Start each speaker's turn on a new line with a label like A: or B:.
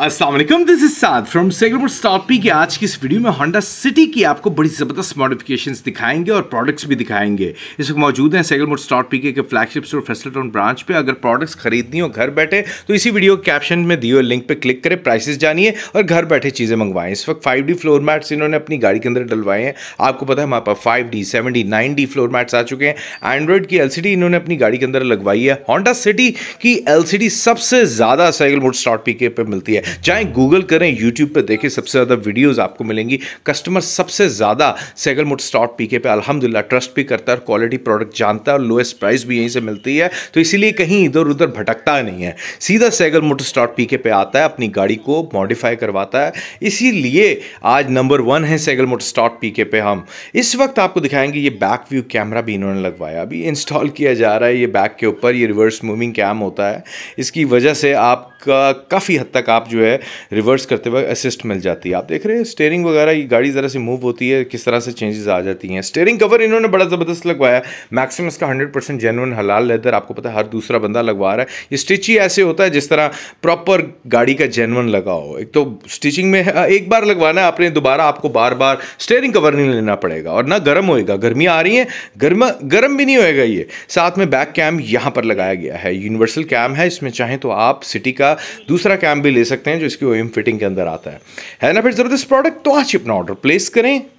A: Aslam this is Saad from सेगलपुर स्टॉपी के आज की इस वीडियो में होंडा सिटी की आपको बड़ी ज़बरदस्त मॉडिफिकेशंस दिखाएंगे और प्रोडक्ट्स भी दिखाएंगे इस वक्त मौजूद हैं सेगलपुर स्टॉपी के फ्लैगशिप स्टोर टाउन ब्रांच पे अगर प्रोडक्ट्स खरीदनी हो घर बैठे तो इसी वीडियो के कैप्शन में दिए लिंक पर क्लिक करें प्राइसेस जानिए और घर बैठे चीज़ें मंगवाएं इस वक्त फाइव फ्लोर मैट्स इन्होंने अपनी गाड़ी के अंदर डलवाए हैं आपको पता है हमारे पास five D seven floor mats आ चुके हैं एंड्रॉयड की एल इन्होंने अपनी गाड़ी के अंदर लगवाई है होंडा सिटी की एल सबसे ज़्यादा सेगलपुर स्टॉपी के मिलती है चाहे गूगल करें यूट्यूब पर देखें सबसे ज़्यादा वीडियोज़ आपको मिलेंगी कस्टमर सबसे ज़्यादा सेगल मोट स्टॉट पीके पे अलहमदिल्ला ट्रस्ट भी करता है और क्वालिटी प्रोडक्ट जानता है और लोएस्ट प्राइस भी यहीं से मिलती है तो इसीलिए कहीं इधर उधर भटकता नहीं है सीधा सैगल मोटर स्टॉट पीके पे आता है अपनी गाड़ी को मॉडिफाई करवाता है इसीलिए आज नंबर वन है सैगल मोटर स्टॉट पीके पे हम इस वक्त आपको दिखाएंगे ये बैक व्यू कैमरा भी इन्होंने लगवाया अभी इंस्टॉल किया जा रहा है ये बैक के ऊपर ये रिवर्स मूविंग कैम होता है इसकी वजह से आपका काफ़ी हद तक आप जो जो है रिवर्स करते वक्त असिस्ट मिल जाती है आप देख रहे हैं स्टेयरिंग वगैरह गाड़ी ज़रा सी मूव होती है किस तरह से चेंजेस आ जाती हैं स्टेयरिंग कवर इन्होंने बड़ा ज़बरदस्त लगवाया मैक्सिम इसका हंड्रेड परसेंट जेनवन हलाल लेदर आपको पता है हर दूसरा बंदा लगवा रहा है ये स्टिच ही ऐसे होता है जिस तरह प्रॉपर गाड़ी का जेनवन लगा हो एक तो स्टिचिंग में एक बार लगवाना है आपने दोबारा आपको बार बार स्टेयरिंग कवर नहीं लेना पड़ेगा और ना गर्म होएगा गर्मी आ रही है गर्म गर्म भी नहीं होएगा ये साथ में बैक कैम यहाँ पर लगाया गया है यूनिवर्सल कैम है इसमें चाहें तो आप सिटी का दूसरा कैम भी ले सकते हैं सकते हैं जो इसकी ओएम फिटिंग के अंदर आता है है ना फिर ज़रूरत इस प्रोडक्ट तो आज अपना ऑर्डर प्लेस करें